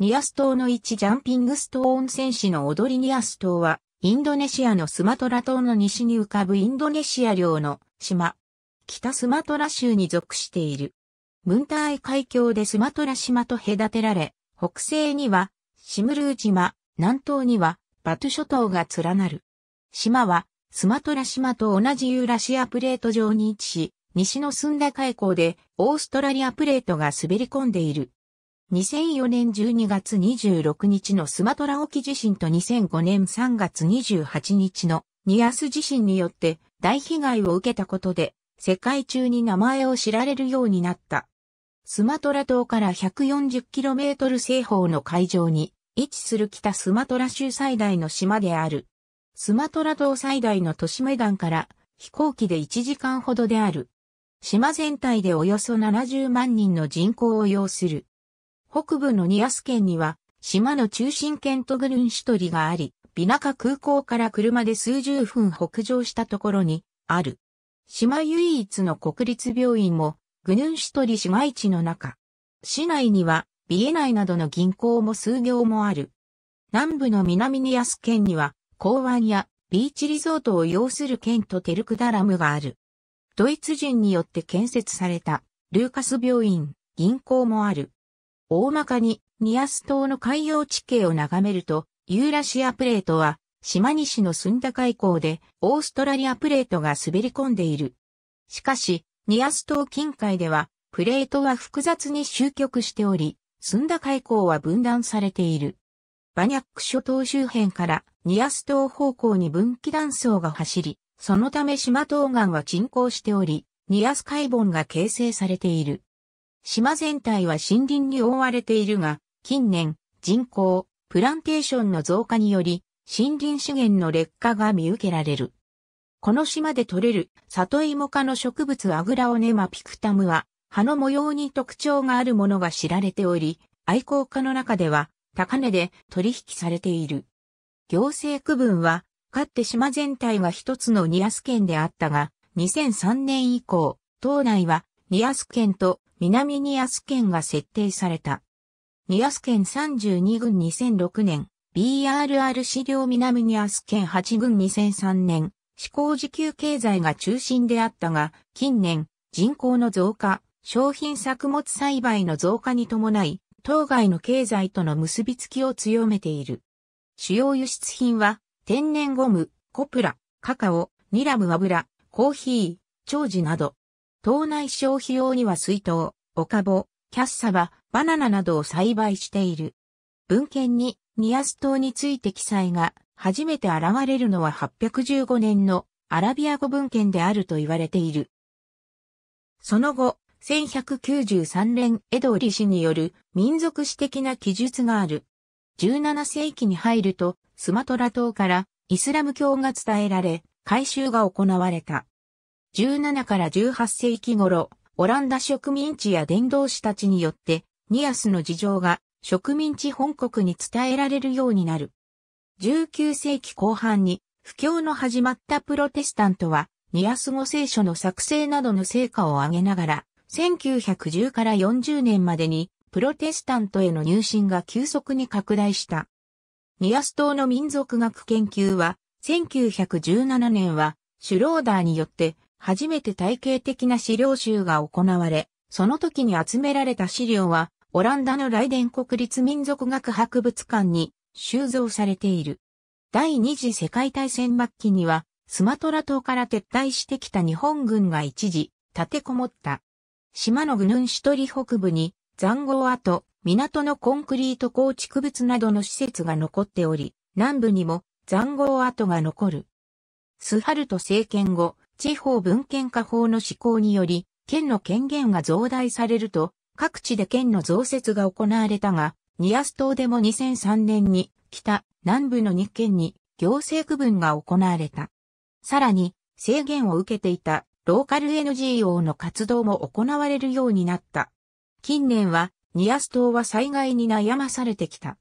ニアス島の一ジャンピングストーン戦士の踊りニアス島は、インドネシアのスマトラ島の西に浮かぶインドネシア領の島。北スマトラ州に属している。ムンターイ海峡でスマトラ島と隔てられ、北西にはシムルー島、南東にはバトゥ諸島が連なる。島はスマトラ島と同じユーラシアプレート上に位置し、西のスンダ海溝でオーストラリアプレートが滑り込んでいる。2004年12月26日のスマトラ沖地震と2005年3月28日のニアス地震によって大被害を受けたことで世界中に名前を知られるようになった。スマトラ島から 140km 西方の海上に位置する北スマトラ州最大の島である。スマトラ島最大の都市メダンから飛行機で1時間ほどである。島全体でおよそ70万人の人口を要する。北部のニアス県には、島の中心県トグルンシュトリがあり、ビナカ空港から車で数十分北上したところに、ある。島唯一の国立病院も、グヌンシュトリ市街地の中。市内には、ビエナイなどの銀行も数行もある。南部の南ニアス県には、港湾やビーチリゾートを要する県とテルクダラムがある。ドイツ人によって建設された、ルーカス病院、銀行もある。大まかにニアス島の海洋地形を眺めると、ユーラシアプレートは島西の寸ンダ海溝でオーストラリアプレートが滑り込んでいる。しかし、ニアス島近海ではプレートは複雑に集局しており、寸ンダ海溝は分断されている。バニャック諸島周辺からニアス島方向に分岐断層が走り、そのため島東岸は沈降しており、ニアス海盆が形成されている。島全体は森林に覆われているが、近年、人口、プランテーションの増加により、森林資源の劣化が見受けられる。この島で採れる里芋科の植物アグラオネマピクタムは、葉の模様に特徴があるものが知られており、愛好家の中では、高値で取引されている。行政区分は、かって島全体が一つのニアス県であったが、2003年以降、島内はニアス県と南ニアス県が設定された。ニアス県32軍2006年、BRR 資料南ニアス県8軍2003年、思考時給経済が中心であったが、近年、人口の増加、商品作物栽培の増加に伴い、当該の経済との結びつきを強めている。主要輸出品は、天然ゴム、コプラ、カカオ、ニラム油、コーヒー、長寿など、島内消費用には水筒、おかぼ、キャッサバ、バナナなどを栽培している。文献にニアス島について記載が初めて現れるのは815年のアラビア語文献であると言われている。その後、1193年エドリ氏による民族史的な記述がある。17世紀に入るとスマトラ島からイスラム教が伝えられ、改修が行われた。17から18世紀頃、オランダ植民地や伝道師たちによって、ニアスの事情が植民地本国に伝えられるようになる。19世紀後半に、不況の始まったプロテスタントは、ニアス語聖書の作成などの成果を上げながら、1910から40年までに、プロテスタントへの入信が急速に拡大した。ニアス島の民族学研究は、1917年は、シュローダーによって初めて体系的な資料集が行われ、その時に集められた資料は、オランダのライデン国立民族学博物館に収蔵されている。第二次世界大戦末期には、スマトラ島から撤退してきた日本軍が一時、立てこもった。島のグヌンシトリ北部に、残壕跡、港のコンクリート構築物などの施設が残っており、南部にも残壕跡が残る。スハルト政権後、地方文献化法の施行により、県の権限が増大されると、各地で県の増設が行われたが、ニアス島でも2003年に北、南部の2県に行政区分が行われた。さらに、制限を受けていたローカル NGO の活動も行われるようになった。近年は、ニアス島は災害に悩まされてきた。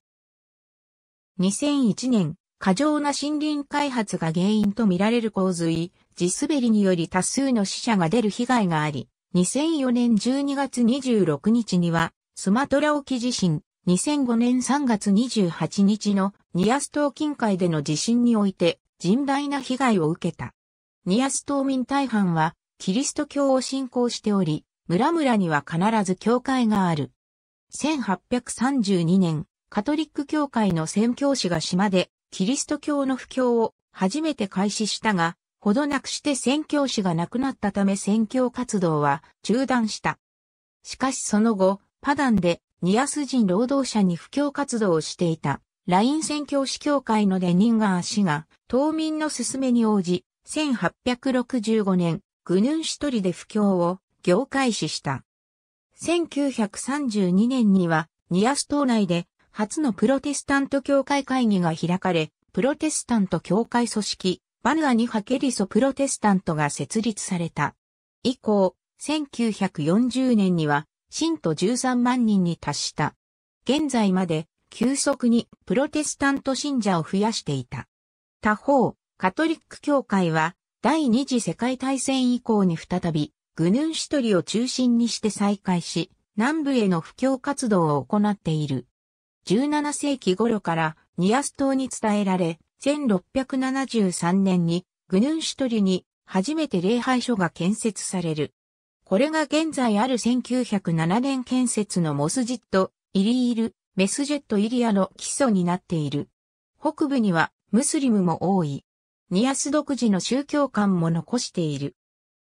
2001年、過剰な森林開発が原因とみられる洪水、地滑りにより多数の死者が出る被害があり、2004年12月26日には、スマトラ沖地震、2005年3月28日のニアス島近海での地震において甚大な被害を受けた。ニアス島民大半はキリスト教を信仰しており、村々には必ず教会がある。1832年、カトリック教会の宣教師が島でキリスト教の布教を初めて開始したが、ほどなくして宣教師が亡くなったため宣教活動は中断した。しかしその後、パダンでニアス人労働者に布教活動をしていた、ライン宣教師協会のデニンガー氏が、島民の勧めに応じ、1865年、グヌン一人で布教を業界始した。1932年には、ニアス島内で初のプロテスタント教会会議が開かれ、プロテスタント教会組織、バヌアニハケリソプロテスタントが設立された。以降、1940年には、信徒13万人に達した。現在まで、急速にプロテスタント信者を増やしていた。他方、カトリック教会は、第二次世界大戦以降に再び、グヌンシトリを中心にして再開し、南部への布教活動を行っている。17世紀頃からニアス島に伝えられ、1673年にグヌンシュトリに初めて礼拝所が建設される。これが現在ある1907年建設のモスジット、イリール、メスジェットイリアの基礎になっている。北部にはムスリムも多い。ニアス独自の宗教観も残している。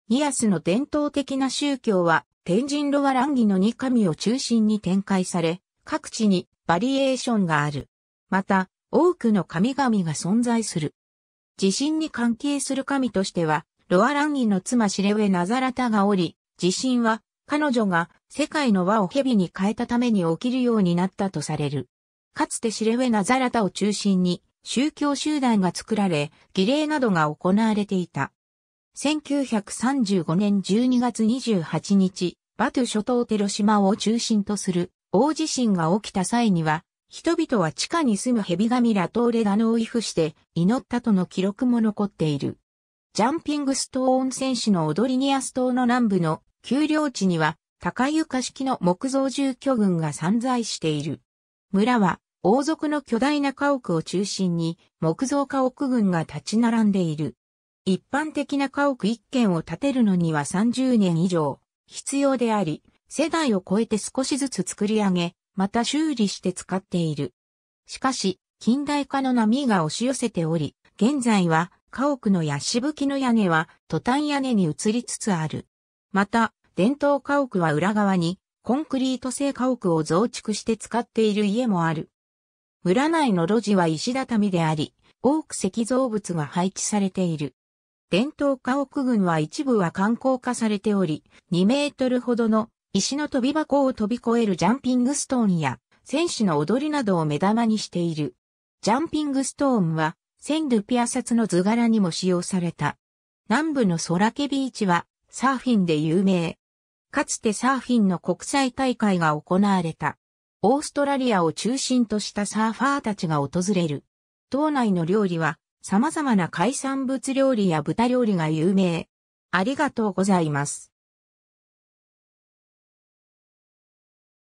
ニアスの伝統的な宗教は天神ロワランギの二神を中心に展開され、各地にバリエーションがある。また、多くの神々が存在する。地震に関係する神としては、ロアランギの妻シレウェナザラタがおり、地震は彼女が世界の輪を蛇に変えたために起きるようになったとされる。かつてシレウェナザラタを中心に宗教集団が作られ、儀礼などが行われていた。1935年12月28日、バトゥ諸島テロ島を中心とする大地震が起きた際には、人々は地下に住む蛇神ラトーレダノを畏怖して祈ったとの記録も残っている。ジャンピングストーン戦士のオドリニアス島の南部の丘陵地には高床式の木造住居群が散在している。村は王族の巨大な家屋を中心に木造家屋群が立ち並んでいる。一般的な家屋一軒を建てるのには30年以上必要であり、世代を超えて少しずつ作り上げ、また修理して使っている。しかし、近代化の波が押し寄せており、現在は家屋のやしぶきの屋根はトタン屋根に移りつつある。また、伝統家屋は裏側にコンクリート製家屋を増築して使っている家もある。村内の路地は石畳であり、多く石造物が配置されている。伝統家屋群は一部は観光化されており、2メートルほどの石の飛び箱を飛び越えるジャンピングストーンや、選手の踊りなどを目玉にしている。ジャンピングストーンは、センルピア札の図柄にも使用された。南部のソラケビーチは、サーフィンで有名。かつてサーフィンの国際大会が行われた。オーストラリアを中心としたサーファーたちが訪れる。島内の料理は、様々な海産物料理や豚料理が有名。ありがとうございます。